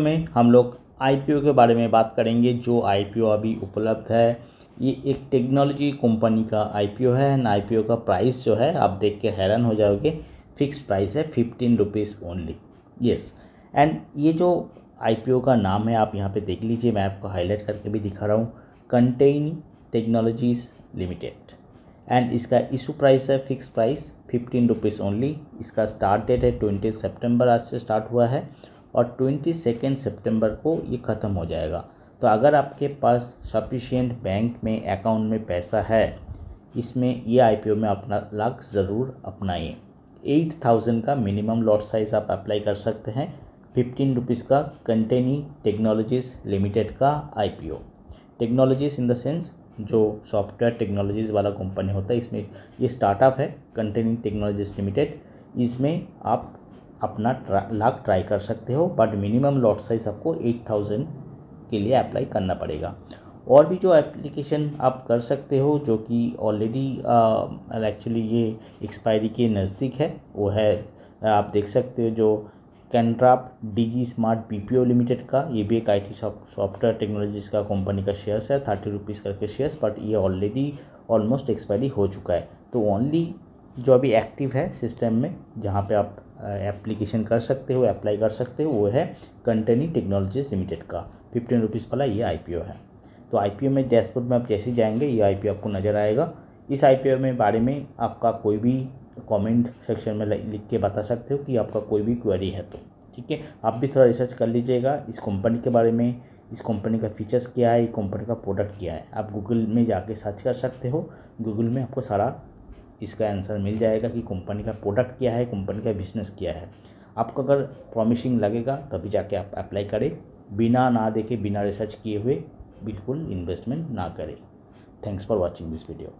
में हम लोग आई के बारे में बात करेंगे जो आई अभी उपलब्ध है ये एक टेक्नोलॉजी कंपनी का आई है एंड आई का प्राइस जो है आप देख के हैरान हो जाओगे फिक्स प्राइस है fifteen rupees only yes and ये जो आई का नाम है आप यहाँ पे देख लीजिए मैं आपको हाईलाइट करके भी दिखा रहा हूँ कंटेन टेक्नोलॉजीज़ लिमिटेड एंड इसका इशू प्राइस है fix price fifteen rupees only इसका स्टार्ट डेट है ट्वेंटी सेप्टेम्बर आज से स्टार्ट हुआ है और ट्वेंटी सेकेंड सेप्टेम्बर को ये ख़त्म हो जाएगा तो अगर आपके पास सफिशियंट बैंक में अकाउंट में पैसा है इसमें ये आईपीओ में अपना लाख ज़रूर अपनाइए एट थाउजेंड का मिनिमम लॉट साइज़ आप अप्लाई कर सकते हैं फिफ्टीन रुपीज़ का कंटेनी टेक्नोलॉजीज़ लिमिटेड का IPO technologies in the sense जो सॉफ्टवेयर टेक्नोलॉजीज़ वाला कंपनी होता है इसमें ये स्टार्टअप है कंटेनिंग टेक्नोलॉजीज़ लिमिटेड इसमें आप अपना ट्रा, लाख ट्राई कर सकते हो बट मिनिमम लॉट साइज़ आपको एट थाउजेंड के लिए अप्लाई करना पड़ेगा और भी जो एप्लीकेशन आप कर सकते हो जो कि ऑलरेडी एक्चुअली ये एक्सपायरी के नज़दीक है वो है आप देख सकते हो जो Kandarp D smart BPO limited का ये भी एक आईटी सॉफ्टवेयर टेक्नोलॉजीज का कंपनी का शेयर्स है थर्टी रुपीज़ करके शेयर्स बट ये ऑलरेडी ऑलमोस्ट एक्सपायरी हो चुका है तो ओनली जो अभी एक्टिव है सिस्टम में जहाँ पे आप एप्लीकेशन कर सकते हो अप्लाई कर सकते हो वो है कंटनी टेक्नोलॉजीज लिमिटेड का फिफ्टीन रुपीज़ वाला ये आई है तो आई में डैशबोर्ड में आप जैसे जाएंगे ये आई आपको नज़र आएगा इस आई में बारे में आपका कोई भी कमेंट सेक्शन में लिख के बता सकते हो कि आपका कोई भी क्वेरी है तो ठीक है आप भी थोड़ा रिसर्च कर लीजिएगा इस कंपनी के बारे में इस कंपनी का फीचर्स क्या है इस कंपनी का प्रोडक्ट क्या है आप गूगल में जाके सर्च कर सकते हो गूगल में आपको सारा इसका आंसर मिल जाएगा कि कंपनी का प्रोडक्ट क्या है कंपनी का बिजनेस क्या है आपको अगर प्रॉमिसिंग लगेगा तभी जाके आप अप्लाई करें बिना ना देखे बिना रिसर्च किए हुए बिल्कुल इन्वेस्टमेंट ना करें thanks for watching this video